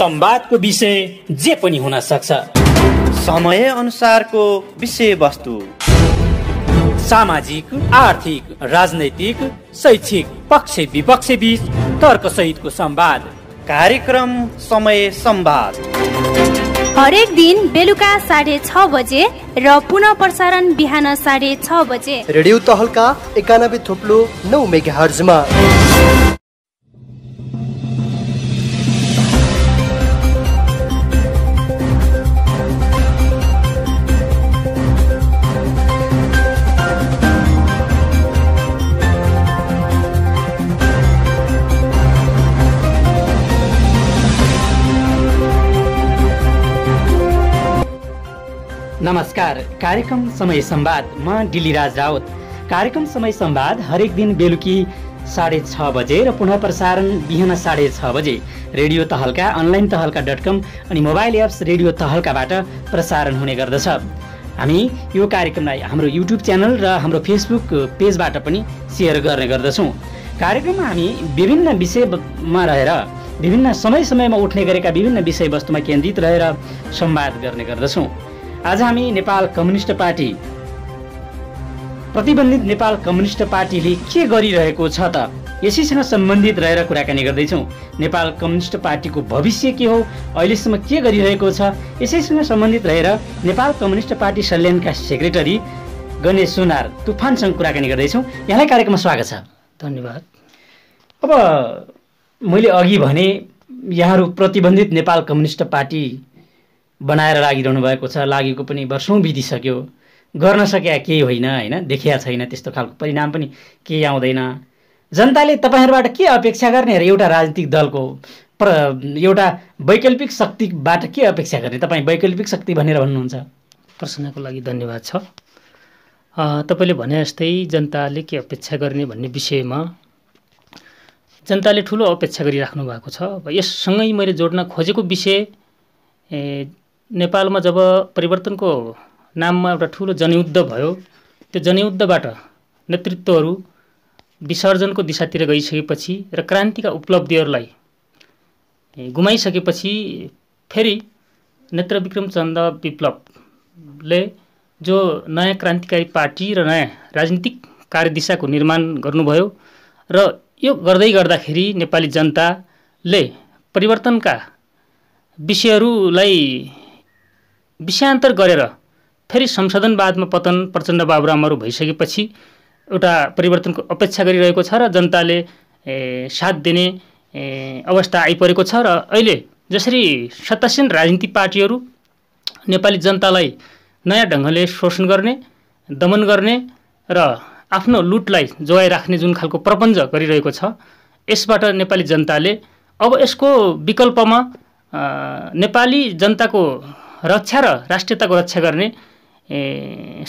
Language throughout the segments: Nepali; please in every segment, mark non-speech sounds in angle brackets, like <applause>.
संवादको विषय जे पनि हुन सक्छ समय अनुसारको विषयवस्तु सामाजिक आर्थिक राजनैतिक शैक्षिक पक्ष विपक्ष बीच तर्क सहितको संवाद कार्यक्रम समय संवाद हरेक दिन बेलुका साढे छ बजे र पुनः प्रसारण बिहान साढे छ बजे रेडियो तहलका एकानब्बे थोप्लो नौ मेगा नमस्कार कार्यक्रम समय सम्वाद म डिलिराज रावत कार्यक्रम समय सम्वाद हरेक दिन बेलुकी साढे छ बजे र पुनः प्रसारण बिहान साढे छ बजे radio Tahalka online Tahalka dot com अनि मोबाइल एप्स रेडियो तहल्काबाट प्रसारण हुने गर्दछ हामी यो कार्यक्रमलाई हाम्रो युट्युब च्यानल र हाम्रो फेसबुक पेजबाट पनि सेयर गर्ने गर्दछौँ कार्यक्रममा हामी विभिन्न विषयमा रहेर विभिन्न समय समयमा उठ्ने गरेका विभिन्न विषयवस्तुमा केन्द्रित रहेर संवाद गर्ने गर्दछौँ आज हामी नेपाल कम्युनिस्ट पार्टी प्रतिबन्धित नेपाल कम्युनिस्ट पार्टीले के गरिरहेको छ त यसैसँग सम्बन्धित रहेर कुराकानी गर्दैछौँ नेपाल कम्युनिस्ट पार्टीको भविष्य के हो अहिलेसम्म के गरिरहेको छ यसैसँग सम्बन्धित रहेर नेपाल कम्युनिस्ट पार्टी सल्यानका सेक्रेटरी गणेश सुनार तुफानसँग कुराकानी गर्दैछौँ यहाँलाई कार्यक्रममा स्वागत छ धन्यवाद अब मैले अघि भने यहाँहरू प्रतिबन्धित नेपाल कम्युनिस्ट पार्टी बनाएर लागिरहनु भएको छ लागेको पनि वर्षौँ बितिसक्यो गर्न सकेका केही होइन होइन देखिया छैन त्यस्तो खालको परिणाम पनि केही आउँदैन जनताले तपाईँहरूबाट के अपेक्षा गर्ने र एउटा राजनीतिक दलको प्र एउटा वैकल्पिक शक्तिबाट के अपेक्षा गर्ने तपाईँ वैकल्पिक शक्ति भनेर भन्नुहुन्छ प्रश्नको लागि धन्यवाद छ तपाईँले भने जस्तै जनताले के अपेक्षा गर्ने भन्ने विषयमा जनताले ठुलो अपेक्षा गरिराख्नु भएको छ अब यससँगै मैले जोड्न खोजेको विषय नेपालमा जब परिवर्तनको नाममा एउटा ठुलो जनयुद्ध भयो त्यो जनयुद्धबाट नेतृत्वहरू विसर्जनको दिशातिर गइसकेपछि र क्रान्तिका उपलब्धिहरूलाई गुमाइसकेपछि फेरि नेत्र विक्रमचन्द विप्लवले जो नयाँ क्रान्तिकारी पार्टी र नयाँ राजनीतिक कार्यदिशाको निर्माण गर्नुभयो र यो गर्दै गर्दाखेरि नेपाली जनताले परिवर्तनका विषयहरूलाई विषयान्तर गरेर फेरि संशोधनवादमा पतन प्रचण्ड बाबुरामहरू भइसकेपछि एउटा परिवर्तनको अपेक्षा गरिरहेको छ र जनताले साथ दिने अवस्था आइपरेको छ र अहिले जसरी सत्तासीन राजनीति पार्टीहरू नेपाली जनतालाई नयाँ ढङ्गले शोषण गर्ने दमन गर्ने र आफ्नो लुटलाई जोगाइराख्ने जुन खालको प्रपञ्च गरिरहेको छ यसबाट नेपाली जनताले अब यसको विकल्पमा नेपाली जनताको रक्षा र राष्ट्रियताको रक्षा गर्ने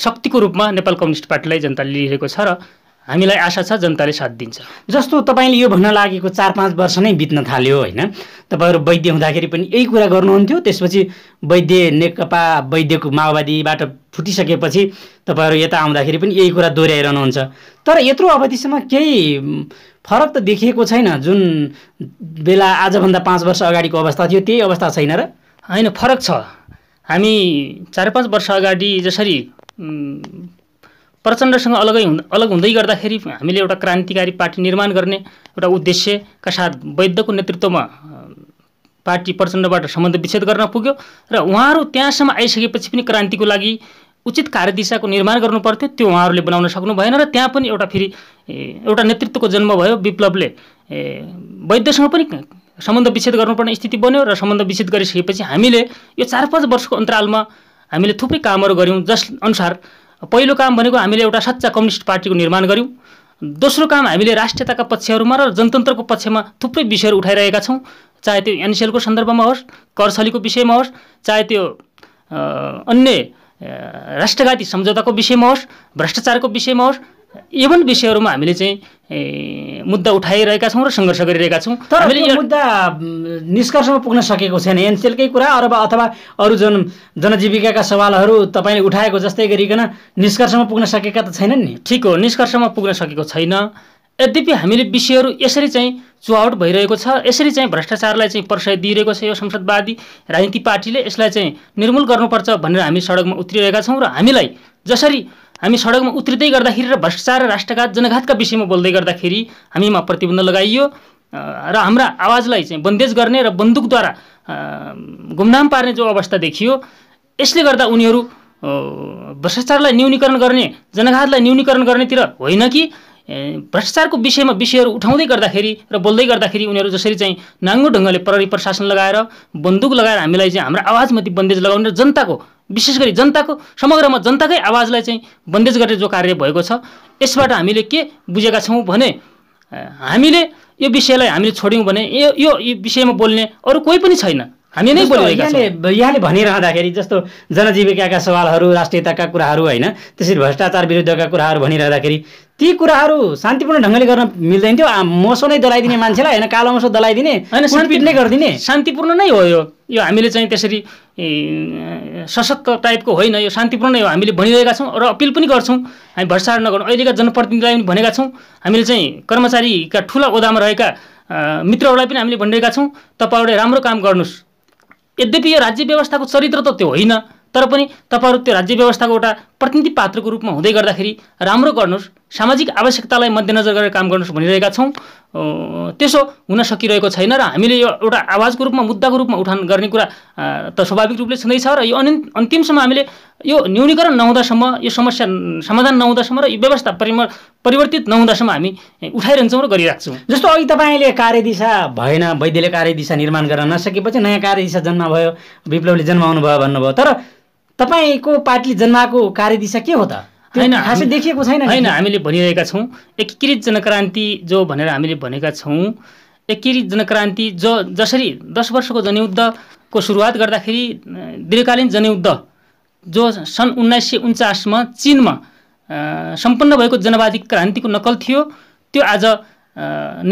शक्तिको रूपमा नेपाल कम्युनिस्ट पार्टीलाई जनताले लिइरहेको छ र हामीलाई आशा छ जनताले साथ दिन्छ जस्तो तपाईँले यो भन्न लागेको चार पाँच वर्ष नै बित्न थाल्यो होइन तपाईँहरू वैद्य हुँदाखेरि पनि यही कुरा गर्नुहुन्थ्यो त्यसपछि वैद्य नेकपा वैद्यको माओवादीबाट फुटिसकेपछि तपाईँहरू यता आउँदाखेरि पनि यही कुरा दोहोऱ्याइरहनुहुन्छ तर यत्रो अवधिसम्म केही फरक त देखिएको छैन जुन बेला आजभन्दा पाँच वर्ष अगाडिको अवस्था थियो त्यही अवस्था छैन र होइन फरक छ हामी चार पाँच वर्ष अगाडि जसरी प्रचण्डसँग अलगै हुँ अलग हुँदै गर्दाखेरि हामीले एउटा क्रान्तिकारी पार्टी निर्माण गर्ने एउटा उद्देश्यका साथ वैद्यको नेतृत्वमा पार्टी प्रचण्डबाट सम्बन्ध विच्छेद गर्न पुग्यो र उहाँहरू त्यहाँसम्म आइसकेपछि पनि क्रान्तिको लागि उचित कार्यदिशाको निर्माण गर्नु पर्थ्यो त्यो उहाँहरूले बनाउन सक्नु भएन र त्यहाँ पनि एउटा फेरि एउटा नेतृत्वको जन्म भयो विप्लवले वैद्यसँग पनि सम्बन्ध विच्छेद गर्नुपर्ने स्थिति बन्यो र सम्बन्ध विच्छेद गरिसकेपछि हामीले यो चार पाँच वर्षको अन्तरालमा हामीले थुप्रै कामहरू गऱ्यौँ जस अनुसार पहिलो काम भनेको हामीले एउटा सच्चा कम्युनिस्ट पार्टीको निर्माण गऱ्यौँ दोस्रो काम हामीले राष्ट्रियताका पक्षहरूमा र जनतन्त्रको पक्षमा थुप्रै विषयहरू उठाइरहेका छौँ चाहे त्यो एनसिएलको सन्दर्भमा होस् करसलीको विषयमा होस् चाहे त्यो अन्य राष्ट्रघाती सम्झौताको विषयमा होस् भ्रष्टाचारको विषयमा होस् एवन विषयहरूमा हामीले चाहिँ मुद्दा उठाइरहेका छौँ र सङ्घर्ष गरिरहेका छौँ तर हामीले मुद्दा निष्कर्षमा पुग्न सकेको छैन एनसिएलकै कुरा अरू अथवा अरू जन जनजीविकाका सवालहरू तपाईँले उठाएको जस्तै गरिकन निष्कर्षमा पुग्न सकेका त छैनन् नि ठिक हो निष्कर्षमा पुग्न सकेको छैन यद्यपि हामीले विषयहरू यसरी चाहिँ चुहावट भइरहेको छ यसरी चाहिँ भ्रष्टाचारलाई चाहिँ प्रशय दिइरहेको छ यो संसदवादी राजनीति पार्टीले यसलाई चाहिँ निर्मूल गर्नुपर्छ भनेर हामी सडकमा उत्रिरहेका छौँ र हामीलाई जसरी हामी सडकमा उत्रिँदै गर्दाखेरि र भ्रष्टाचार र राष्ट्रघात जनघातका विषयमा बोल्दै गर्दाखेरि हामीमा प्रतिबन्ध लगाइयो र हाम्रा आवाजलाई चाहिँ बन्देज गर्ने र बन्दुकद्वारा गुमनाम पार्ने जो अवस्था देखियो यसले गर्दा उनीहरू भ्रष्टाचारलाई न्यूनीकरण गर्ने जनघातलाई न्यूनीकरण गर्नेतिर होइन कि भ्रष्टाचारको विषयमा विषयहरू उठाउँदै गर्दाखेरि र बोल्दै गर्दाखेरि उनीहरू जसरी चाहिँ नाङ्गो ढङ्गले प्रहरी प्रशासन लगाएर बन्दुक लगाएर हामीलाई चाहिँ हाम्रो आवाजमाथि बन्देज लगाउने र जनताको विशेष गरी जनताको समग्रमा जनताकै आवाजलाई चाहिँ बन्देज गर्ने जो कार्य भएको छ यसबाट हामीले के बुझेका छौँ भने हामीले यो विषयलाई हामीले छोड्यौँ भने यो यो विषयमा बोल्ने अरू कोही पनि छैन हामी नै यहाँले यहाँले भनिरहँदाखेरि जस्तो जनजीविकाका सवालहरू राष्ट्रियताका कुराहरू होइन त्यसरी भ्रष्टाचार विरुद्धका कुराहरू भनिरहँदाखेरि ती कुराहरू शान्तिपूर्ण ढङ्गले गर्न मिल्दैन थियो मसो नै दलाइदिने मान्छेलाई होइन कालो मसो दलाइदिने होइन नै गरिदिने शान्तिपूर्ण नै हो यो यो हामीले चाहिँ त्यसरी सशक्त टाइपको होइन यो शान्तिपूर्ण नै हो हामीले भनिरहेका छौँ र अपिल पनि गर्छौँ हामी भ्रष्टाचार नगर्नु अहिलेका जनप्रतिनिधिलाई पनि भनेका छौँ हामीले चाहिँ कर्मचारीका ठुला ओदामा रहेका मित्रहरूलाई पनि हामीले भनिरहेका छौँ तपाईँहरूले राम्रो काम गर्नुहोस् यद्यपि यो राज्य व्यवस्थाको चरित्र त त्यो होइन तर पनि तपाईँहरू त्यो राज्य व्यवस्थाको एउटा प्रतिनिधि पात्रको रूपमा हुँदै गर्दाखेरि राम्रो गर्नुहोस् सामाजिक आवश्यकतालाई मध्यनजर गरेर काम गर्नुहोस् भनिरहेका छौँ त्यसो हुन सकिरहेको छैन र हामीले यो एउटा आवाजको रूपमा मुद्दाको रूपमा उठान गर्ने कुरा त स्वाभाविक रूपले छँदैछ र यो अनि अन्तिमसम्म हामीले यो न्यूनीकरण नहुँदासम्म यो समस्या समाधान नहुँदासम्म र यो व्यवस्था परिम परिवर्तित नहुँदासम्म हामी उठाइरहन्छौँ र गरिराख्छौँ जस्तो अघि तपाईँले कार्यदिशा भएन वैद्यले कार्यदिशा निर्माण गर्न नसकेपछि नयाँ कार्यदिशा जन्म भयो विप्लवले जन्माउनु भयो भन्नुभयो तर तपाईँको पार्टीले जन्माएको कार्यदिशा के हो त होइन खासै देखिएको छैन होइन हामीले भनिरहेका छौँ एकीकृत जनक्रान्ति जो भनेर हामीले भनेका छौँ एकीकृत जनक्रान्ति जो जसरी दस वर्षको जनयुद्धको सुरुवात गर्दाखेरि दीर्घकालीन जनयुद्ध जो सन् उन्नाइस सय उन्चासमा चिनमा सम्पन्न भएको जनवादी क्रान्तिको नकल थियो त्यो आज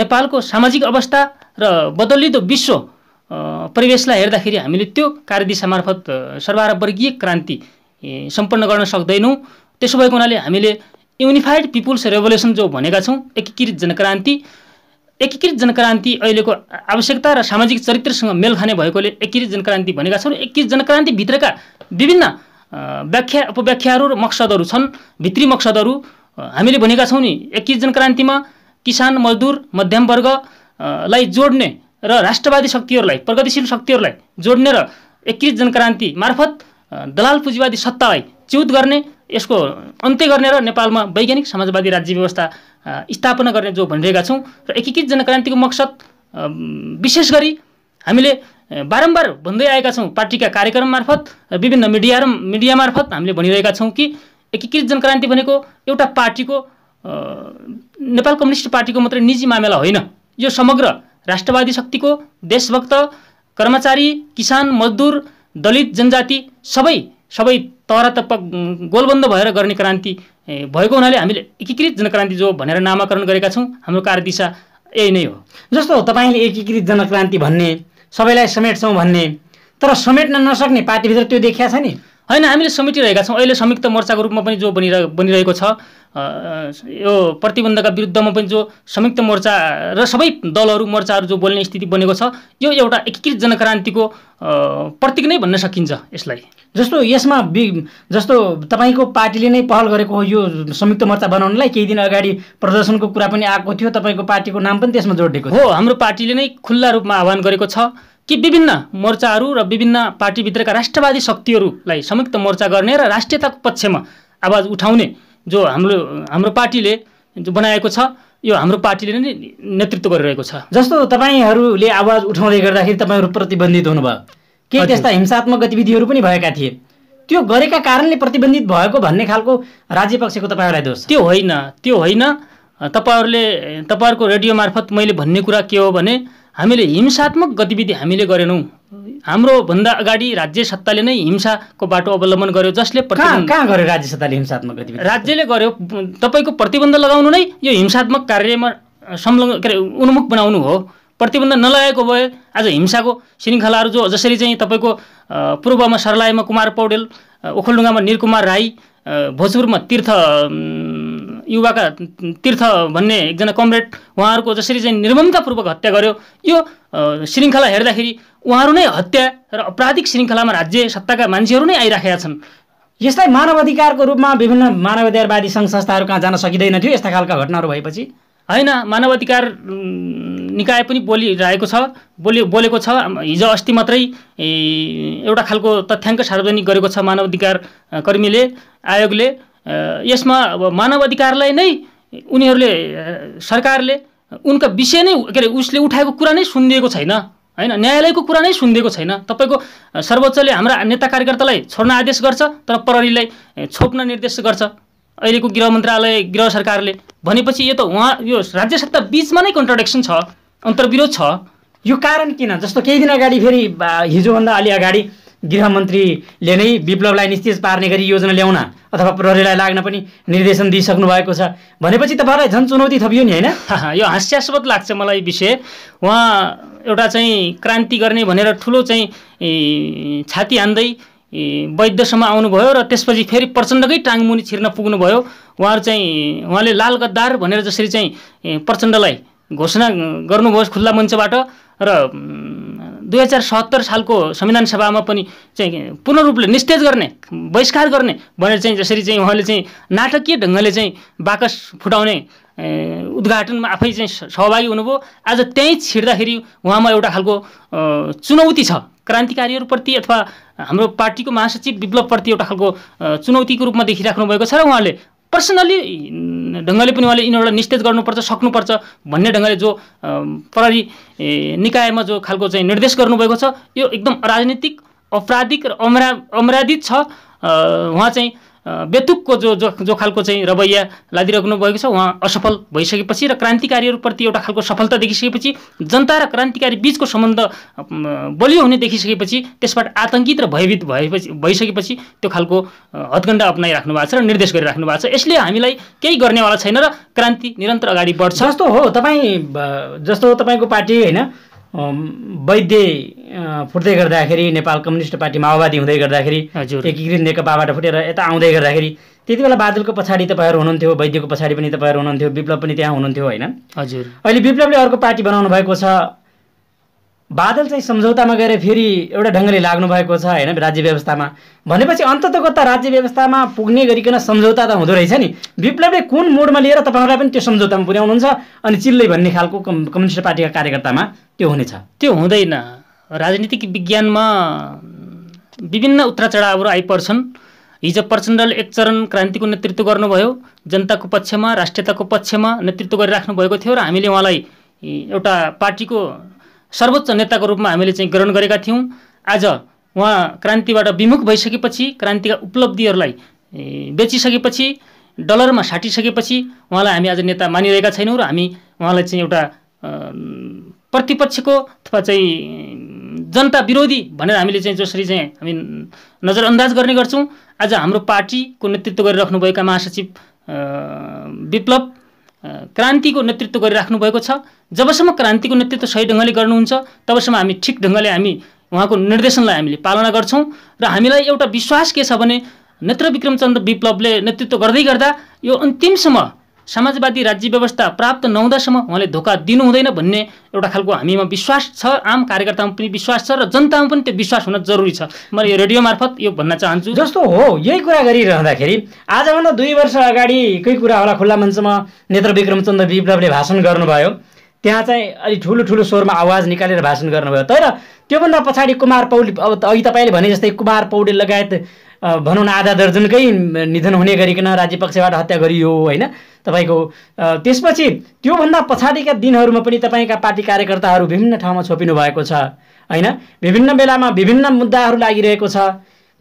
नेपालको सामाजिक अवस्था र बदलिँदो विश्व परिवेशलाई हेर्दाखेरि हामीले त्यो कार्यदिशा मार्फत वर्गीय क्रान्ति सम्पन्न गर्न सक्दैनौँ त्यसो भएको हुनाले हामीले युनिफाइड पिपुल्स रेभोल्युसन जो भनेका छौँ एकीकृत जनक्रान्ति एकीकृत जनक्रान्ति अहिलेको आवश्यकता र सामाजिक चरित्रसँग मेल खाने भएकोले एकीकृत जनक्रान्ति भनेका छौँ एकीकृत जनक्रान्तिभित्रका विभिन्न व्याख्या उपव्याख्याहरू र मकसदहरू छन् भित्री मकसदहरू हामीले भनेका छौँ नि एकीकृत जनक्रान्तिमा किसान मजदुर मध्यमवर्गलाई जोड्ने र राष्ट्रवादी शक्तिहरूलाई प्रगतिशील शक्तिहरूलाई जोड्ने र एकीकृत जनक्रान्ति मार्फत दलाल पुँजीवादी सत्तालाई च्युत गर्ने यसको अन्त्य गर्ने र नेपालमा वैज्ञानिक समाजवादी राज्य व्यवस्था स्थापना गर्ने जो भनिरहेका छौँ र एकीकृत जनक्रान्तिको मकसद विशेष गरी हामीले बारम्बार भन्दै आएका छौँ पार्टीका कार्यक्रम मार्फत र विभिन्न मिडिया मिडिया मार्फत हामीले भनिरहेका छौँ कि एकीकृत जनक्रान्ति भनेको एउटा पार्टीको नेपाल कम्युनिस्ट पार्टीको मात्रै निजी मामिला होइन यो समग्र राष्ट्रवादी शक्तिको देशभक्त कर्मचारी किसान मजदुर दलित जनजाति सबै सबै तहरातप्प गोलबन्द भएर गर्ने क्रान्ति भएको हुनाले हामीले एकीकृत जनक्रान्ति जो भनेर नामाकरण गरेका छौँ हाम्रो कार्यदिशा यही नै हो जस्तो तपाईँले एकीकृत जनक्रान्ति भन्ने सबैलाई समेट्छौँ भन्ने तर समेट्न नसक्ने पार्टीभित्र त्यो देखिया छ नि होइन हामीले समेटिरहेका छौँ अहिले संयुक्त मोर्चाको रूपमा पनि जो बनिरह बनिरहेको छ यो प्रतिबन्धका विरुद्धमा पनि जो संयुक्त मोर्चा र सबै दलहरू मोर्चाहरू जो बोल्ने स्थिति बनेको छ यो एउटा एकीकृत जनक्रान्तिको प्रतीक नै भन्न सकिन्छ यसलाई जस्तो यसमा बि जस्तो तपाईँको पार्टीले नै पहल गरेको हो यो संयुक्त मोर्चा बनाउनलाई केही दिन अगाडि प्रदर्शनको कुरा पनि आएको थियो तपाईँको पार्टीको नाम पनि त्यसमा जोडिएको हो हाम्रो पार्टीले नै खुल्ला रूपमा आह्वान गरेको छ कि विभिन्न मोर्चाहरू र विभिन्न पार्टीभित्रका राष्ट्रवादी शक्तिहरूलाई संयुक्त मोर्चा गर्ने र राष्ट्रियताको पक्षमा आवाज उठाउने जो हाम्रो हाम्रो पार्टीले बनाएको छ यो हाम्रो पार्टीले नै नेतृत्व गरिरहेको छ जस्तो तपाईँहरूले आवाज उठाउँदै गर्दाखेरि तपाईँहरू प्रतिबन्धित हुनुभयो केही त्यस्ता हिंसात्मक गतिविधिहरू पनि भएका थिए त्यो गरेका कारणले प्रतिबन्धित भएको भन्ने खालको राज्य पक्षको तपाईँहरूलाई दोष त्यो होइन त्यो होइन तपाईँहरूले तपाईँहरूको रेडियो मार्फत मैले भन्ने कुरा के हो भने हामीले हिंसात्मक गतिविधि हामीले गरेनौँ हाम्रो भन्दा अगाडि राज्य सत्ताले नै हिंसाको बाटो अवलम्बन गर्यो जसले कहाँ गर्यो राज्य सत्ताले हिंसात्मक गतिविधि राज्यले गर्यो तपाईँको प्रतिबन्ध लगाउनु नै यो हिंसात्मक कार्यमा संलग्न के अरे उन्मुख बनाउनु हो प्रतिबन्ध नलगाएको भए आज हिंसाको श्रृङ्खलाहरू जो जसरी चाहिँ तपाईँको पूर्वमा सर्लायमा कुमार पौडेल ओखलडुङ्गामा निरकुमार राई भोजपुरमा तीर्थ युवाका तीर्थ भन्ने एकजना कमरेड उहाँहरूको जसरी चाहिँ निर्ममतापूर्वक हत्या गर्यो यो श्रृङ्खला हेर्दाखेरि उहाँहरू नै हत्या र अपराधिक श्रृङ्खलामा राज्य सत्ताका मान्छेहरू नै आइराखेका छन् यसलाई अधिकारको रूपमा विभिन्न मानवाधिकारवादी सङ्घ संस्थाहरू कहाँ जान सकिँदैन थियो यस्ता खालका घटनाहरू भएपछि होइन अधिकार निकाय पनि बोलिरहेको छ बोले बोलेको छ हिजो अस्ति मात्रै एउटा खालको तथ्याङ्क सार्वजनिक गरेको छ मानवाधिकार कर्मीले आयोगले यसमा अब मानव अधिकारलाई नै उनीहरूले सरकारले उनका विषय नै के अरे उसले उठाएको कुरा नै सुनिदिएको छैन होइन न्यायालयको कुरा नै सुनिदिएको छैन तपाईँको सर्वोच्चले हाम्रा नेता कार्यकर्तालाई छोड्न आदेश गर्छ तर प्रहरीलाई छोप्न निर्देश गर्छ अहिलेको गृह मन्त्रालय गृह सरकारले भनेपछि यो त उहाँ यो राज्य सत्ता बिचमा नै कन्ट्रडिक्सन छ अन्तर्विरोध छ यो कारण किन जस्तो केही दिन अगाडि फेरि हिजोभन्दा अलि अगाडि गृहमन्त्रीले नै विप्लवलाई निस्तेज पार्ने गरी योजना ल्याउन अथवा प्रहरीलाई लाग्न पनि निर्देशन दिइसक्नु भएको छ भनेपछि तपाईँलाई झन् चुनौती थपियो नि होइन <laughs> यो हास्यास्पद लाग्छ मलाई विषय उहाँ एउटा चाहिँ क्रान्ति गर्ने भनेर ठुलो चाहिँ छाती हान्दै वैद्यसम्म आउनुभयो र त्यसपछि फेरि प्रचण्डकै टाङमुनि छिर्न पुग्नुभयो उहाँहरू चाहिँ उहाँले लाल गद्दार भनेर जसरी चाहिँ प्रचण्डलाई घोषणा गर्नुभयो खुल्ला मञ्चबाट र दुई हजार सत्तर सालको संविधान सभामा पनि चाहिँ पूर्ण रूपले निस्तेज गर्ने बहिष्कार गर्ने भनेर चाहिँ जसरी चाहिँ उहाँले चाहिँ नाटकीय ढङ्गले चाहिँ बाकस फुटाउने उद्घाटनमा आफै चाहिँ सहभागी हुनुभयो आज त्यहीँ छिर्दाखेरि उहाँमा एउटा खालको चुनौती छ क्रान्तिकारीहरूप्रति अथवा हाम्रो पार्टीको महासचिव विप्लवप्रति एउटा खालको चुनौतीको रूपमा देखिराख्नु भएको छ र उहाँले पर्सनली ढङ्गले पनि उहाँले यिनीहरूलाई निस्तेज गर्नुपर्छ सक्नुपर्छ भन्ने ढङ्गले जो प्रहरी निकायमा जो खालको चाहिँ निर्देश गर्नुभएको छ यो एकदम राजनीतिक अपराधिक र अमरा अमराधित छ उहाँ चाहिँ बेतुकको जो जो जो खालको चाहिँ रवैया लादिराख्नु भएको छ उहाँ असफल भइसकेपछि र क्रान्तिकारीहरूप्रति एउटा खालको सफलता देखिसकेपछि जनता र क्रान्तिकारी बिचको सम्बन्ध बलियो हुने देखिसकेपछि त्यसबाट आतङ्कित र भयभीत भएपछि भइसकेपछि त्यो खालको हदगण्डा अप्नाइराख्नु भएको छ र निर्देश गरिराख्नु भएको छ यसले हामीलाई केही गर्नेवाला छैन र क्रान्ति निरन्तर अगाडि बढ्छ जस्तो हो तपाईँ जस्तो तपाईँको पार्टी होइन वैद्य फुट्दै गर्दाखेरि नेपाल कम्युनिस्ट पार्टी माओवादी हुँदै गर्दाखेरि एकीकृत नेकपाबाट फुटेर यता आउँदै गर्दाखेरि त्यति बेला बादलको पछाडि तपाईँहरू हुनुहुन्थ्यो वैद्यको पछाडि पनि तपाईँहरू हुनुहुन्थ्यो विप्लव पनि त्यहाँ हुनुहुन्थ्यो होइन हजुर अहिले विप्लवले अर्को पार्टी बनाउनु भएको छ बादल चाहिँ सम्झौतामा गएर फेरि एउटा ढङ्गले लाग्नु भएको छ होइन राज्य व्यवस्थामा भनेपछि त राज्य व्यवस्थामा पुग्ने गरिकन सम्झौता त हुँदो रहेछ नि विप्लवले कुन मोडमा लिएर तपाईँहरूलाई पनि त्यो सम्झौतामा पुर्याउनुहुन्छ अनि चिल्लै भन्ने खालको कम कम्युनिस्ट पार्टीका कार्यकर्तामा त्यो हुनेछ त्यो हुँदैन राजनीतिक विज्ञानमा विभिन्न चढावहरू आइपर्छन् हिजो प्रचण्डले एक चरण क्रान्तिको नेतृत्व गर्नुभयो जनताको पक्षमा राष्ट्रियताको पक्षमा नेतृत्व गरिराख्नु भएको थियो र हामीले उहाँलाई एउटा पार्टीको सर्वोच्च नेताको रूपमा हामीले चाहिँ ग्रहण गरेका थियौँ आज उहाँ क्रान्तिबाट विमुख भइसकेपछि क्रान्तिका उपलब्धिहरूलाई बेचिसकेपछि डलरमा साटिसकेपछि उहाँलाई हामी आज नेता मानिरहेका छैनौँ र हामी उहाँलाई चाहिँ एउटा प्रतिपक्षको अथवा चाहिँ जनता विरोधी भनेर हामीले चाहिँ जसरी चाहिँ हामी नजरअन्दाज गर्ने गर्छौँ आज हाम्रो पार्टीको नेतृत्व गरिराख्नुभएका महासचिव विप्लव क्रान्तिको नेतृत्व गरिराख्नु भएको छ जबसम्म क्रान्तिको नेतृत्व सही ढङ्गले गर्नुहुन्छ तबसम्म हामी ठिक ढङ्गले हामी उहाँको निर्देशनलाई हामीले पालना गर्छौँ र हामीलाई एउटा विश्वास के छ भने नेत्र विक्रमचन्द्र विप्लवले नेतृत्व गर्दै गर्दा यो अन्तिमसम्म समाजवादी राज्य व्यवस्था प्राप्त नहुँदासम्म उहाँले धोका दिनुहुँदैन भन्ने एउटा खालको हामीमा विश्वास छ आम कार्यकर्तामा पनि विश्वास छ र जनतामा पनि त्यो विश्वास हुन जरुरी छ मैले यो रेडियो मार्फत यो भन्न चाहन्छु जस्तो हो यही कुरा गरिरहँदाखेरि आजभन्दा दुई वर्ष अगाडिकै कुरा होला खुल्ला मञ्चमा नेत्र विक्रमचन्द्र विप्लवले भाषण गर्नुभयो त्यहाँ चाहिँ अलि ठुलो ठुलो स्वरमा आवाज निकालेर भाषण गर्नुभयो तर त्योभन्दा पछाडि कुमार पौडेल अब अघि तपाईँले भने जस्तै कुमार पौडेल लगायत भनौँ न आधा दर्जनकै निधन हुने गरिकन राज्य पक्षबाट हत्या गरियो होइन तपाईँको त्यसपछि त्योभन्दा पछाडिका दिनहरूमा पनि तपाईँका पार्टी कार्यकर्ताहरू विभिन्न ठाउँमा छोपिनु भएको छ होइन विभिन्न बेलामा विभिन्न मुद्दाहरू लागिरहेको छ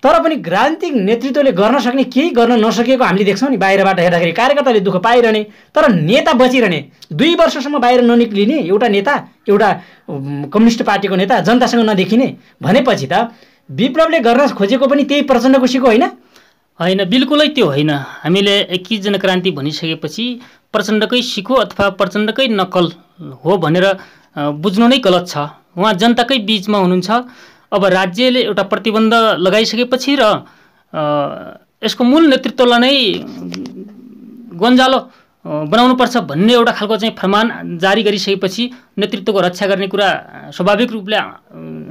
तर पनि ग्रान्तिक नेतृत्वले गर्न सक्ने केही गर्न नसकेको हामीले देख्छौँ नि बाहिरबाट हेर्दाखेरि कार्यकर्ताले दुःख पाइरहने तर नेता बचिरहने दुई वर्षसम्म बाहिर ननिक्लिने एउटा नेता एउटा कम्युनिस्ट पार्टीको नेता जनतासँग नदेखिने भनेपछि त विप्लवले गर्न खोजेको पनि त्यही प्रचण्ड खुसीको होइन होइन बिल्कुलै त्यो होइन हामीले एकी जनक्रान्ति भनिसकेपछि प्रचण्डकै सिको अथवा प्रचण्डकै नकल हो भनेर बुझ्नु नै गलत छ उहाँ जनताकै बिचमा हुनुहुन्छ अब राज्यले एउटा प्रतिबन्ध लगाइसकेपछि र यसको मूल नेतृत्वलाई नै गन्जालो बनाउनुपर्छ भन्ने एउटा खालको चाहिँ फरमान जारी गरिसकेपछि नेतृत्वको रक्षा गर्ने कुरा स्वाभाविक रूपले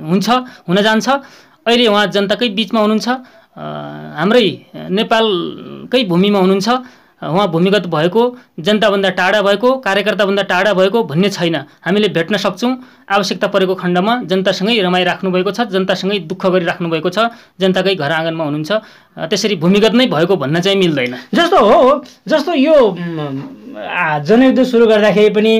हुन्छ हुन जान्छ अहिले उहाँ जनताकै बिचमा हुनुहुन्छ हाम्रै नेपालकै भूमिमा हुनुहुन्छ उहाँ भूमिगत भएको जनताभन्दा टाढा भएको कार्यकर्ताभन्दा टाढा भएको भन्ने छैन हामीले भेट्न सक्छौँ आवश्यकता परेको खण्डमा जनतासँगै रमाइराख्नु भएको छ जनतासँगै दुःख गरिराख्नु भएको छ जनताकै घर आँगनमा हुनुहुन्छ त्यसरी भूमिगत नै भएको भन्न चाहिँ मिल्दैन जस्तो हो जस्तो यो जनयुद्ध सुरु गर्दाखेरि पनि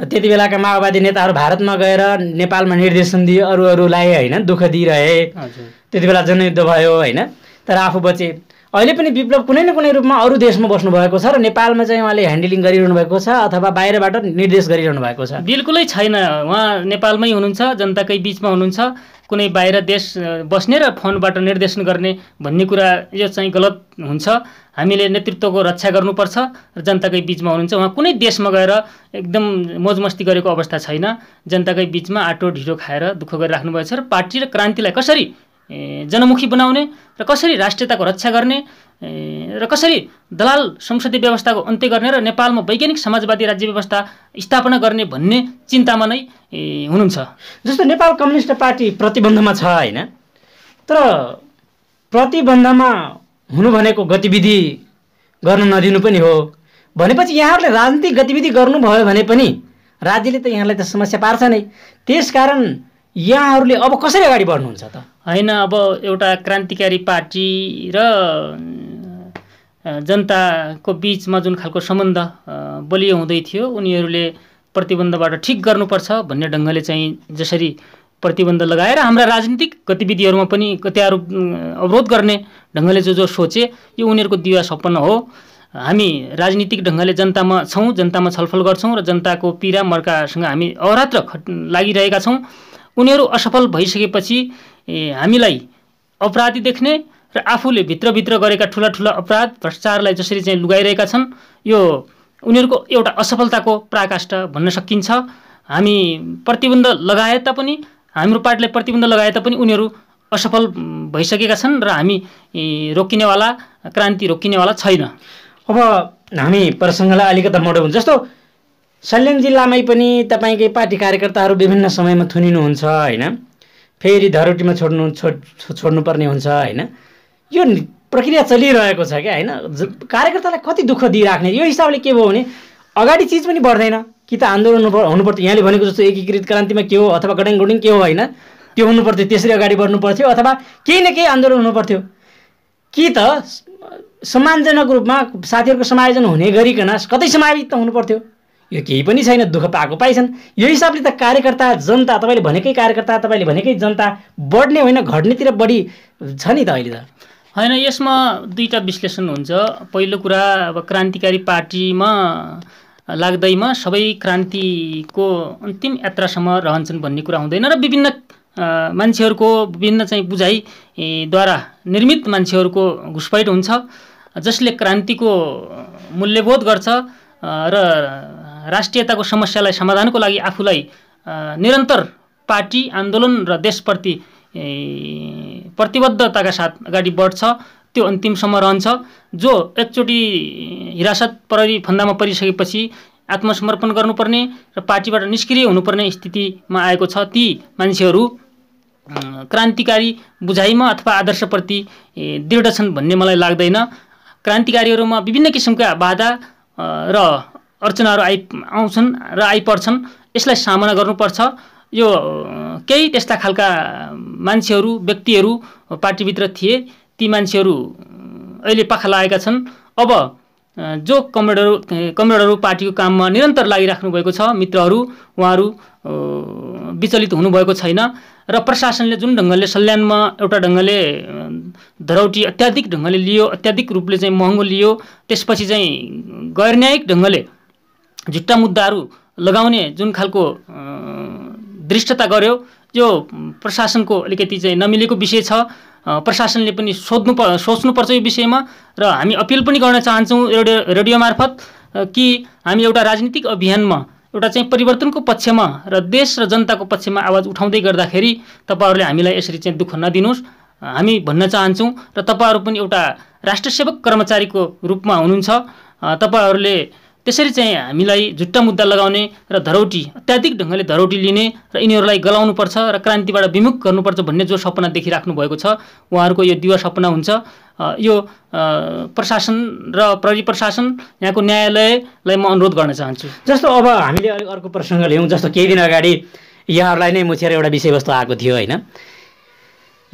त्यति बेलाका माओवादी नेताहरू भारतमा गएर नेपालमा निर्देशन दिए अरू अरूलाई होइन दुःख दिइरहे त्यति बेला जनयुद्ध भयो होइन तर आफू बचे अहिले पनि विप्लव कुनै न कुनै रूपमा अरू देशमा बस्नु भएको छ र नेपालमा चाहिँ उहाँले ह्यान्डलिङ गरिरहनु भएको छ अथवा बाहिरबाट निर्देश गरिरहनु भएको छ बिल्कुलै छैन उहाँ नेपालमै हुनुहुन्छ जनताकै बिचमा हुनुहुन्छ कुनै बाहिर देश बस्ने र फोनबाट निर्देशन गर्ने भन्ने कुरा यो चाहिँ गलत हुन्छ हामीले नेतृत्वको रक्षा गर्नुपर्छ र जनताकै बिचमा हुनुहुन्छ उहाँ कुनै देशमा गएर एकदम मोजमस्ती गरेको अवस्था छैन जनताकै बिचमा आटो ढिलो खाएर दुःख गरिराख्नु भएको छ र पार्टी र क्रान्तिलाई कसरी जनमुखी बनाउने र कसरी राष्ट्रियताको रक्षा गर्ने र कसरी दलाल संसदीय व्यवस्थाको अन्त्य गर्ने र नेपालमा वैज्ञानिक समाजवादी राज्य व्यवस्था स्थापना गर्ने भन्ने चिन्तामा नै हुनुहुन्छ जस्तो नेपाल कम्युनिस्ट पार्टी प्रतिबन्धमा छ होइन तर प्रतिबन्धमा हुनु भनेको गतिविधि गर्न नदिनु पनि हो भनेपछि यहाँहरूले राजनीतिक गतिविधि गर्नुभयो भने पनि राज्यले त यहाँलाई त समस्या पार्छ नै त्यस कारण यहाँहरूले अब कसरी अगाडि बढ्नुहुन्छ त होइन अब एउटा क्रान्तिकारी पार्टी र जनताको बिचमा जुन खालको सम्बन्ध बलियो हुँदै थियो उनीहरूले प्रतिबन्धबाट ठिक गर्नुपर्छ भन्ने ढङ्गले चाहिँ जसरी प्रतिबन्ध लगाएर हाम्रा राजनीतिक गतिविधिहरूमा पनि कति अवरोध गर्ने ढङ्गले जो जो सोचे यो उनीहरूको दिवा सपन्न हो हामी राजनीतिक ढङ्गले जनतामा छौँ जनतामा छलफल गर्छौँ र जनताको पीडा मर्कासँग हामी अवरात्र लागिरहेका छौँ उनीहरू असफल भइसकेपछि हामीलाई अपराधी देख्ने र आफूले भित्रभित्र गरेका ठुला ठुला अपराध भ्रष्टाचारलाई जसरी चाहिँ लुगाइरहेका छन् यो उनीहरूको एउटा असफलताको प्राकाष्ठ भन्न सकिन्छ हामी प्रतिबन्ध लगाए तापनि हाम्रो पार्टीले प्रतिबन्ध लगाए तापनि उनीहरू असफल भइसकेका छन् र हामी रोकिनेवाला क्रान्ति रोकिनेवाला छैन अब हामी प्रसङ्गलाई अलिकता मोड जस्तो सल्यान जिल्लामै पनि तपाईँकै पार्टी कार्यकर्ताहरू विभिन्न समयमा थुनिनुहुन्छ होइन फेरि धरोटीमा छोड्नु छो छोड्नुपर्ने हुन्छ होइन यो प्रक्रिया चलिरहेको छ क्या होइन कार्यकर्तालाई कति दुःख दिइराख्ने यो हिसाबले के भयो भने अगाडि चिज पनि बढ्दैन कि त आन्दोलन हुनुपर्थ्यो यहाँले भनेको जस्तो एकीकृत क्रान्तिमा के हो अथवा गडाङ गुडिङ के हो होइन त्यो हुनुपर्थ्यो त्यसरी अगाडि बढ्नु पर्थ्यो अथवा केही न केही आन्दोलन हुनुपर्थ्यो कि त सम्मानजनक रूपमा साथीहरूको समायोजन हुने गरिकन कतै समावित त हुनुपर्थ्यो यो केही पनि छैन दुःख पाएको पाइछन् यो हिसाबले त कार्यकर्ता जनता तपाईँले भनेकै कार्यकर्ता तपाईँले भनेकै जनता बढ्ने होइन घट्नेतिर बढी छ नि त अहिले त होइन यसमा दुईवटा विश्लेषण हुन्छ पहिलो कुरा अब क्रान्तिकारी पार्टीमा लाग्दैमा सबै क्रान्तिको अन्तिम यात्रासम्म रहन्छन् भन्ने कुरा हुँदैन र विभिन्न मान्छेहरूको विभिन्न चाहिँ बुझाइद्वारा निर्मित मान्छेहरूको घुसपैठ हुन्छ जसले क्रान्तिको मूल्यबोध गर्छ र राष्ट्रियताको समस्यालाई समाधानको लागि आफूलाई निरन्तर पार्टी आन्दोलन र देशप्रति प्रतिबद्धताका साथ अगाडि बढ्छ त्यो अन्तिमसम्म रहन्छ जो एकचोटि हिरासत प्रहरी फन्दामा परिसकेपछि आत्मसमर्पण गर्नुपर्ने र पार्टीबाट निष्क्रिय हुनुपर्ने स्थितिमा आएको छ ती मान्छेहरू क्रान्तिकारी बुझाइमा अथवा आदर्शप्रति दृढ छन् भन्ने मलाई लाग्दैन क्रान्तिकारीहरूमा विभिन्न किसिमका बाधा र अर्चनाहरू आइ आउँछन् र आइपर्छन् यसलाई सामना गर्नुपर्छ यो केही त्यस्ता खालका मान्छेहरू व्यक्तिहरू पार्टीभित्र थिए ती मान्छेहरू अहिले पाखा लागेका छन् अब जो कमरेडहरू कमरेडहरू पार्टीको काममा निरन्तर लागिराख्नु भएको छ मित्रहरू उहाँहरू विचलित हुनुभएको छैन र प्रशासनले जुन ढङ्गले सल्यानमा एउटा ढङ्गले धरौटी अत्याधिक ढङ्गले लियो अत्याधिक रूपले चाहिँ महँगो लियो त्यसपछि चाहिँ गैर ढङ्गले झिट्टा मुद्दाहरू लगाउने जुन खालको दृष्टता गर्यो यो प्रशासनको अलिकति चाहिँ नमिलेको विषय छ प्रशासनले पनि सोध्नु प सोच्नुपर्छ यो विषयमा र हामी अपिल पनि गर्न चाहन्छौँ रेडियो रेडियो मार्फत कि हामी एउटा राजनीतिक अभियानमा एउटा चाहिँ परिवर्तनको पक्षमा र देश र जनताको पक्षमा आवाज उठाउँदै गर्दाखेरि तपाईँहरूले हामीलाई यसरी चाहिँ दुःख नदिनुहोस् हामी भन्न चाहन्छौँ र तपाईँहरू पनि एउटा राष्ट्रसेवक कर्मचारीको रूपमा हुनुहुन्छ तपाईँहरूले त्यसरी चाहिँ हामीलाई झुट्टा मुद्दा लगाउने र धरौटी अत्याधिक ढङ्गले धरौटी लिने र यिनीहरूलाई गलाउनुपर्छ र क्रान्तिबाट विमुख गर्नुपर्छ भन्ने जो सपना देखिराख्नु भएको छ उहाँहरूको यो दिवा सपना हुन्छ यो प्रशासन र प्रहरी प्रशासन यहाँको न्यायालयलाई म अनुरोध गर्न चाहन्छु जस्तो अब हामीले अलिक अर्को प्रसङ्ग ल्याउँ जस्तो केही दिन अगाडि यहाँहरूलाई नै मुछेर एउटा विषयवस्तु आएको थियो होइन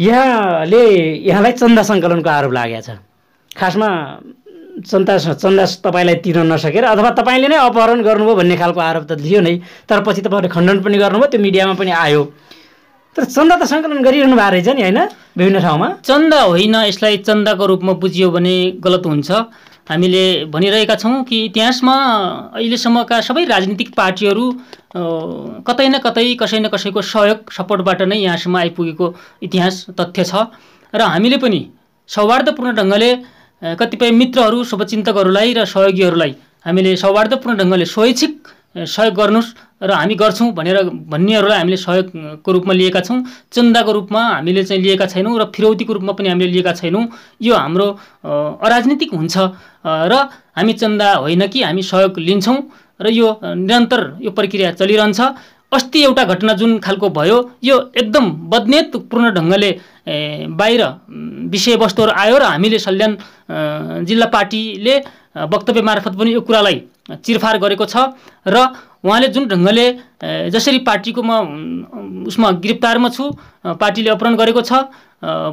यहाँले यहाँलाई चन्दा सङ्कलनको आरोप लागेको छ खासमा चन्दा चन्दा तपाईँलाई तिर्न नसकेर अथवा तपाईँले नै अपहरण गर्नुभयो भन्ने खालको आरोप त लियो नै तर पछि तपाईँहरूले खण्डन पनि गर्नुभयो त्यो मिडियामा पनि आयो तर चन्दा त सङ्कलन गरिरहनु भएको रहेछ नि होइन विभिन्न ठाउँमा चन्दा होइन यसलाई चन्दाको रूपमा बुझियो भने गलत हुन्छ हामीले भनिरहेका छौँ कि इतिहासमा अहिलेसम्मका सबै राजनीतिक पार्टीहरू कतै न कतै कसै न कसैको सहयोग सपोर्टबाट नै यहाँसम्म आइपुगेको इतिहास तथ्य छ र हामीले पनि सौहार्दपूर्ण ढङ्गले कतिपय मित्रहरू शुभचिन्तकहरूलाई र सहयोगीहरूलाई हामीले सौहार्दपूर्ण ढङ्गले स्वैच्छिक सहयोग गर्नुहोस् र हामी गर्छौँ भनेर भन्नेहरूलाई हामीले सहयोगको रूपमा लिएका छौँ चन्दाको रूपमा हामीले चाहिँ लिएका छैनौँ र फिरौतीको रूपमा पनि हामीले लिएका छैनौँ यो हाम्रो अराजनीतिक हुन्छ र हामी चन्दा होइन कि हामी सहयोग लिन्छौँ र यो निरन्तर यो प्रक्रिया चलिरहन्छ अस्ति एउटा घटना जुन खालको भयो यो एकदम बदनेतपूर्ण ढङ्गले बाहिर विषयवस्तुहरू आयो र हामीले सल्यान जिल्ला पार्टीले वक्तव्य मार्फत पनि यो कुरालाई चिरफार गरेको छ र उहाँले जुन ढङ्गले जसरी पार्टीको म उसमा गिरफ्तारमा छु पार्टीले अपहरण गरेको छ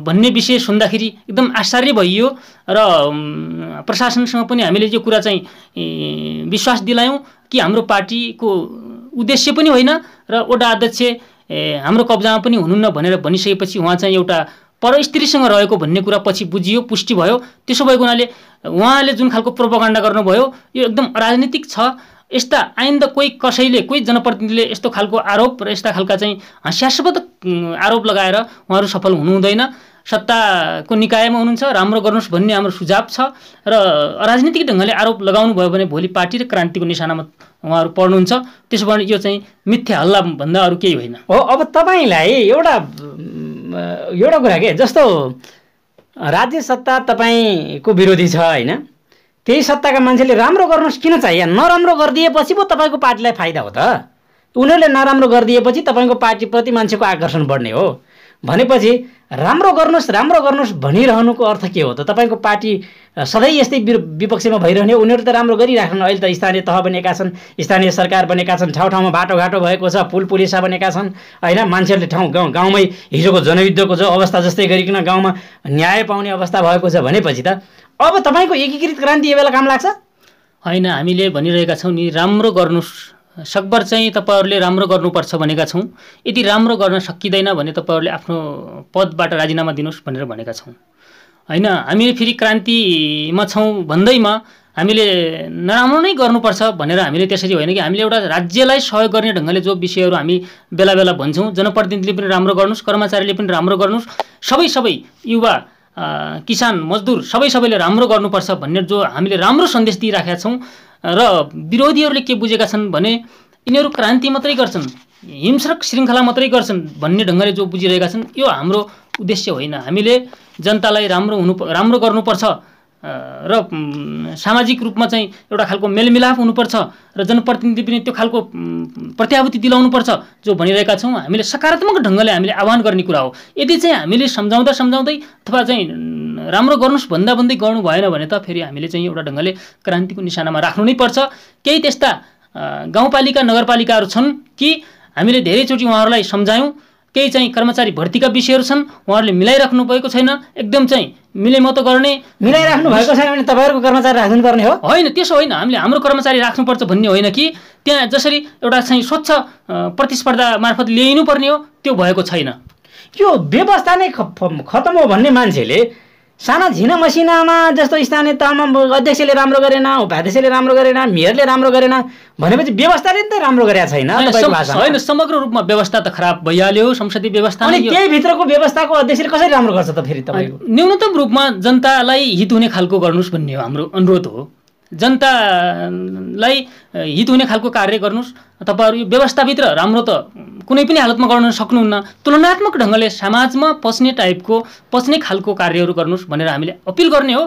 भन्ने विषय सुन्दाखेरि एकदम आश्चर्य भइयो र प्रशासनसँग पनि हामीले यो कुरा चाहिँ विश्वास दिलायौँ कि हाम्रो पार्टीको उद्देश्य पनि होइन र ओडा अध्यक्ष हाम्रो कब्जामा पनि हुनुहुन्न भनेर भनिसकेपछि उहाँ चाहिँ एउटा परस्त्रीसँग रहेको भन्ने कुरा पछि बुझियो पुष्टि भयो त्यसो भएको हुनाले उहाँले जुन खालको प्रोपोगण्डा गर्नुभयो यो एकदम राजनीतिक छ यस्ता आइन्दा कोही कसैले कोही जनप्रतिनिधिले यस्तो खालको आरोप र यस्ता खालका चाहिँ हास्यास्पद आरोप लगाएर उहाँहरू सफल हुनुहुँदैन सत्ताको निकायमा हुनुहुन्छ राम्रो गर्नुहोस् भन्ने हाम्रो सुझाव छ र राजनीतिक ढङ्गले आरोप लगाउनु भयो भने भोलि पार्टी र क्रान्तिको निशानामा उहाँहरू पढ्नुहुन्छ त्यसो भने यो चाहिँ मिथ्या हल्ला भन्दा अरू केही होइन हो अब तपाईँलाई एउटा एउटा कुरा के जस्तो राज्य सत्ता तपाईँको विरोधी छ होइन त्यही सत्ताका मान्छेले राम्रो गर्नुहोस् किन चाहियो नराम्रो गरिदिएपछि पो तपाईँको पार्टीलाई फाइदा हो त उनीहरूले नराम्रो गरिदिएपछि तपाईँको पार्टीप्रति मान्छेको आकर्षण बढ्ने हो भनेपछि राम्रो गर्नुहोस् राम्रो गर्नुहोस् भनिरहनुको अर्थ के हो त तपाईँको पार्टी सधैँ यस्तै विपक्षमा भइरहने उनीहरू त राम्रो गरिराख्नु अहिले त स्थानीय तह बनेका छन् स्थानीय सरकार बनेका छन् ठाउँ ठाउँमा बाटोघाटो भएको छ पुल पुलिसा बनेका छन् होइन मान्छेहरूले ठाउँ गाउँ गाउँमै हिजोको जनयुद्धको जो अवस्था जस्तै गरिकन गाउँमा न्याय पाउने अवस्था भएको छ भनेपछि त अब तपाईँको एकीकृत क्रान्ति यो बेला काम लाग्छ होइन हामीले भनिरहेका छौँ नि राम्रो गर्नुहोस् सकभर चाहिँ तपाईँहरूले राम्रो गर्नुपर्छ भनेका छौँ यदि राम्रो गर्न सकिँदैन भने तपाईँहरूले आफ्नो पदबाट राजीनामा दिनुहोस् भनेर भनेका छौँ होइन हामीले फेरि क्रान्तिमा छौँ भन्दैमा हामीले नराम्रो नै गर्नुपर्छ भनेर हामीले त्यसरी होइन कि हामीले एउटा राज्यलाई सहयोग गर्ने ढङ्गले जो विषयहरू हामी बेला बेला भन्छौँ जनप्रतिनिधिले पनि राम्रो गर्नुहोस् कर्मचारीले पनि राम्रो गर्नुहोस् सबै सबै युवा किसान मजदुर सबै सबैले राम्रो गर्नुपर्छ भन्ने जो हामीले राम्रो सन्देश दिइराखेका छौँ र विरोधीहरूले के बुझेका छन् भने यिनीहरू क्रान्ति मात्रै गर्छन् हिंस्रक श्रृङ्खला मात्रै गर्छन् भन्ने ढङ्गले जो बुझिरहेका छन् यो हाम्रो उद्देश्य होइन हामीले जनतालाई राम्रो हुनु राम्रो गर्नुपर्छ र सामाजिक रूपमा चाहिँ एउटा खालको मेलमिलाप हुनुपर्छ र जनप्रतिनिधि पनि त्यो खालको प्रत्याभूति दिलाउनुपर्छ जो भनिरहेका छौँ हामीले सकारात्मक ढङ्गले हामीले आह्वान गर्ने कुरा हो यदि चाहिँ हामीले सम्झाउँदा सम्झाउँदै अथवा चाहिँ राम्रो गर्नुहोस् भन्दा भन्दै गर्नु भएन भने त फेरि हामीले चाहिँ एउटा ढङ्गले क्रान्तिको निशानामा राख्नु नै पर्छ केही त्यस्ता गाउँपालिका नगरपालिकाहरू छन् कि हामीले धेरैचोटि उहाँहरूलाई सम्झायौँ केही चाहिँ कर्मचारी भर्तीका विषयहरू छन् उहाँहरूले मिलाइराख्नु भएको छैन एकदम चाहिँ मिलेमतो गर्ने मिलाइराख्नु भएको छैन भने तपाईँहरूको कर्मचारी राख्नुपर्ने हो होइन त्यसो होइन हामीले हाम्रो कर्मचारी राख्नुपर्छ भन्ने होइन कि त्यहाँ जसरी एउटा चाहिँ स्वच्छ प्रतिस्पर्धा मार्फत ल्याइनुपर्ने हो त्यो भएको छैन यो व्यवस्था नै खत्तम हो भन्ने मान्छेले साना झिना मसिनामा जस्तो स्थानीय तहमा अध्यक्षले राम्रो गरेन उपाध्यक्षले राम्रो गरेन मेयरले राम्रो गरेन भनेपछि व्यवस्थाले त राम्रो गरेका छैन होइन समग्र रूपमा व्यवस्था त खराब भइहाल्यो संसदीय व्यवस्था अनि त्यही भित्रको व्यवस्थाको अध्यक्षले कसरी राम्रो गर्छ त फेरि तपाईँको न्यूनतम रूपमा जनतालाई हित हुने खालको गर्नुहोस् भन्ने हाम्रो अनुरोध हो जनतालाई हित हुने खालको कार्य गर्नुहोस् तपाईँहरू यो व्यवस्थाभित्र राम्रो त कुनै पनि हालतमा गर्न सक्नुहुन्न तुलनात्मक ढङ्गले समाजमा पस्ने टाइपको पस्ने खालको कार्यहरू गर्नुहोस् भनेर हामीले अपिल गर्ने हो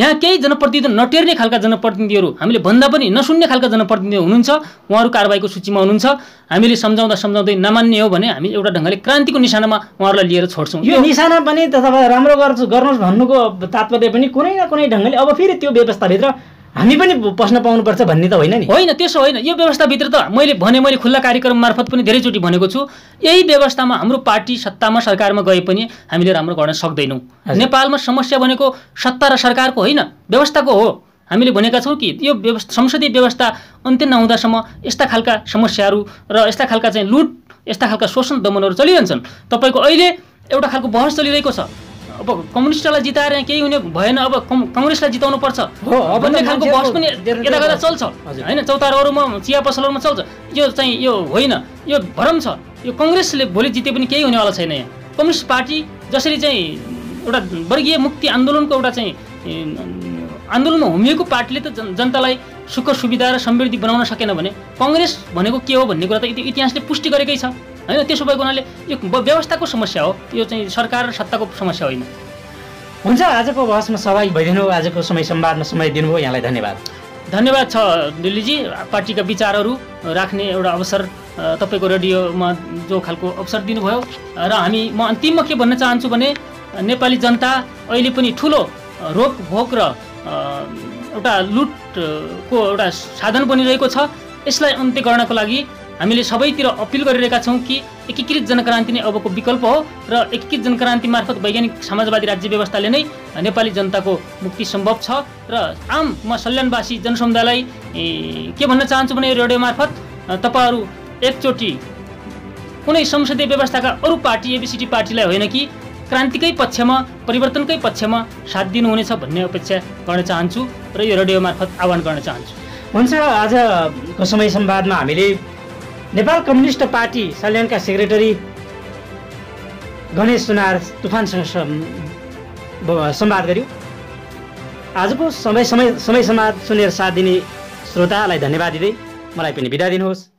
यहाँ केही जनप्रतिनिधि नटेर्ने खालका जनप्रतिनिधिहरू हामीले भन्दा पनि नसुन्ने खालका जनप्रतिनिधि हुनुहुन्छ उहाँहरू कारवाहीको सूचीमा हुनुहुन्छ हामीले सम्झाउँदा सम्झाउँदै नमान्ने हो भने हामी एउटा ढङ्गले क्रान्तिको निशानामा उहाँहरूलाई लिएर छोड्छौँ यो निशाना पनि तथा राम्रो गर्नुहोस् भन्नुको तात्पर्य पनि कुनै न कुनै ढङ्गले अब फेरि त्यो व्यवस्थाभित्र हामी पनि पस्न पाउनुपर्छ भन्ने त होइन नि होइन त्यसो होइन यो व्यवस्थाभित्र त मैले भने मैले खुल्ला कार्यक्रम मार्फत पनि धेरैचोटि भनेको छु यही व्यवस्थामा हाम्रो पार्टी सत्तामा सरकारमा गए पनि हामीले राम्रो गर्न सक्दैनौँ नेपालमा समस्या भनेको सत्ता र सरकारको होइन व्यवस्थाको हो हामीले भनेका छौँ कि यो व्यवस्था संसदीय व्यवस्था अन्त्य नहुँदासम्म यस्ता खालका समस्याहरू र यस्ता खालका चाहिँ लुट यस्ता खालका शोषण दमनहरू चलिरहन्छन् तपाईँको अहिले एउटा खालको बहस चलिरहेको छ अब कम्युनिस्टलाई जिताएर केही हुने भएन अब कङ्ग्रेसलाई जिताउनु पर्छ भन्ने खालको बहस पनि यता गर्दा चल्छ होइन चौतारोहरूमा चिया पसलहरूमा चल्छ यो चाहिँ यो होइन यो भरम छ यो कङ्ग्रेसले भोलि जिते पनि केही हुनेवाला छैन यहाँ कम्युनिस्ट पार्टी जसरी चाहिँ एउटा वर्गीय मुक्ति आन्दोलनको एउटा चाहिँ आन्दोलनमा हुमिएको पार्टीले त जनतालाई सुख सुविधा र समृद्धि बनाउन सकेन भने कङ्ग्रेस भनेको के हो भन्ने कुरा त इतिहासले पुष्टि गरेकै छ होइन त्यसो भएको हुनाले यो व्यवस्थाको समस्या हो यो चाहिँ सरकार र सत्ताको समस्या होइन हुन्छ आजको बहसमा सहभागी भइदिनु आजको समय संवादमा समय दिनुभयो यहाँलाई धन्यवाद धन्यवाद छ दिल्लीजी पार्टीका विचारहरू राख्ने एउटा अवसर तपाईँको रेडियोमा जो खालको अवसर दिनुभयो र हामी म अन्तिममा के भन्न चाहन्छु भने नेपाली जनता अहिले पनि ठुलो रोक भोक र एउटा लुटको एउटा साधन बनिरहेको छ यसलाई अन्त्य गर्नको लागि हामीले सबैतिर अपिल गरिरहेका छौँ कि एकीकृत जनक्रान्ति नै अबको विकल्प हो र एकीकृत जनक्रान्ति मार्फत वैज्ञानिक समाजवादी राज्य व्यवस्थाले नै नेपाली जनताको मुक्ति सम्भव छ र आम म सल्यानवासी जनसमुदायलाई के भन्न चाहन्छु भने रेडियो मार्फत तपाईँहरू एकचोटि कुनै संसदीय व्यवस्थाका अरू पार्टी एबिसिटी पार्टीलाई होइन कि क्रान्तिकै पक्षमा परिवर्तनकै पक्षमा साथ दिनुहुनेछ भन्ने अपेक्षा गर्न चाहन्छु र यो रेडियो मार्फत आह्वान गर्न चाहन्छु हुन्छ आजको समय संवादमा हामीले नेपाल कम्युनिस्ट पार्टी सल्यानका सेक्रेटरी गणेश सुनार तुफानसँग संवाद गर्यो आजको समय समय समय संवाद सुनेर साथ दिने श्रोतालाई धन्यवाद दिँदै मलाई पनि बिदा दिनुहोस्